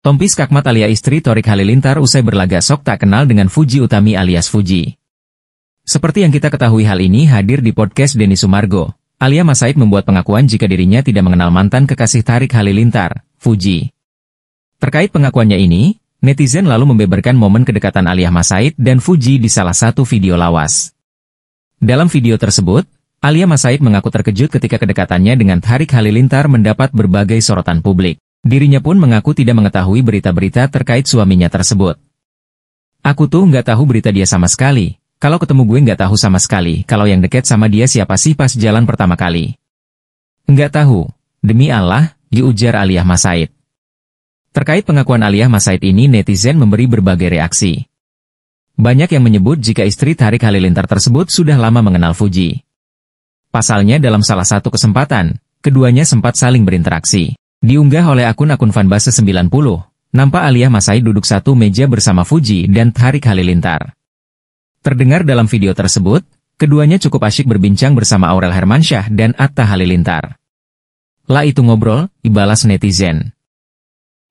Tompis Kakmat alia istri Torik Halilintar usai berlaga sok tak kenal dengan Fuji Utami alias Fuji. Seperti yang kita ketahui hal ini hadir di podcast Denny Sumargo. Alia Masaid membuat pengakuan jika dirinya tidak mengenal mantan kekasih Tarik Halilintar, Fuji. Terkait pengakuannya ini, netizen lalu membeberkan momen kedekatan Alia Masaid dan Fuji di salah satu video lawas. Dalam video tersebut, Alia Masaid mengaku terkejut ketika kedekatannya dengan Tarik Halilintar mendapat berbagai sorotan publik. Dirinya pun mengaku tidak mengetahui berita-berita terkait suaminya tersebut. Aku tuh nggak tahu berita dia sama sekali. Kalau ketemu gue nggak tahu sama sekali kalau yang deket sama dia siapa sih pas jalan pertama kali. Nggak tahu. Demi Allah, diujar Aliyah Masaid. Terkait pengakuan Aliyah Masaid ini netizen memberi berbagai reaksi. Banyak yang menyebut jika istri Tarik Halilintar tersebut sudah lama mengenal Fuji. Pasalnya dalam salah satu kesempatan, keduanya sempat saling berinteraksi. Diunggah oleh akun-akun fanbase 90, nampak Alia Masai duduk satu meja bersama Fuji dan Tarik Halilintar. Terdengar dalam video tersebut, keduanya cukup asyik berbincang bersama Aurel Hermansyah dan Atta Halilintar. Lah itu ngobrol, ibalas netizen.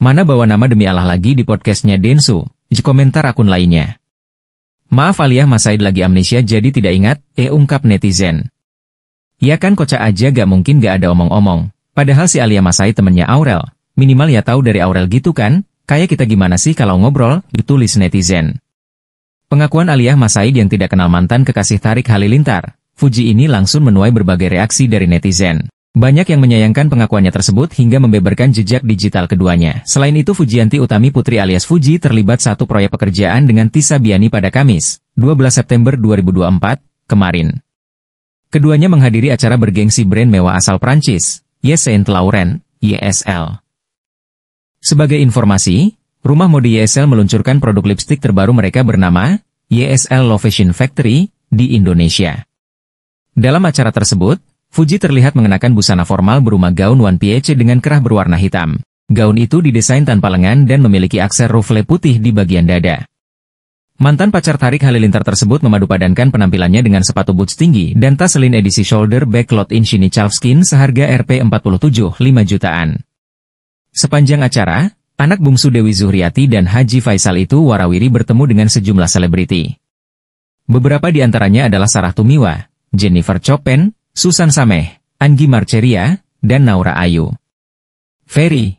Mana bawa nama demi Allah lagi di podcastnya Densu, di komentar akun lainnya. Maaf Aliyah Masaid lagi amnesia jadi tidak ingat, eh ungkap netizen. Ya kan kocak aja gak mungkin gak ada omong-omong. Padahal si Alia Masai temennya Aurel. Minimal ya tahu dari Aurel gitu kan? Kayak kita gimana sih kalau ngobrol, ditulis netizen. Pengakuan alia Masai yang tidak kenal mantan kekasih Tarik Halilintar, Fuji ini langsung menuai berbagai reaksi dari netizen. Banyak yang menyayangkan pengakuannya tersebut hingga membeberkan jejak digital keduanya. Selain itu Fujianti Utami Putri alias Fuji terlibat satu proyek pekerjaan dengan Tisa Biani pada Kamis, 12 September 2024, kemarin. Keduanya menghadiri acara bergengsi brand mewah asal Prancis, Y Saint Laurent, YSL. Sebagai informasi, rumah mode YSL meluncurkan produk lipstik terbaru mereka bernama YSL Love Fashion Factory di Indonesia. Dalam acara tersebut, Fuji terlihat mengenakan busana formal berumah gaun One Piece dengan kerah berwarna hitam. Gaun itu didesain tanpa lengan dan memiliki aksen ruffle putih di bagian dada. Mantan pacar Tarik Halilintar tersebut memadupadankan penampilannya dengan sepatu boots tinggi dan tas selin edisi shoulder in shiny Chalfskin seharga Rp47,5 jutaan. Sepanjang acara, anak bungsu Dewi Zuhriati dan Haji Faisal itu warawiri bertemu dengan sejumlah selebriti. Beberapa di antaranya adalah Sarah Tumiwa, Jennifer Chopin, Susan Sameh, Anggi Marceria, dan Naura Ayu. Ferry,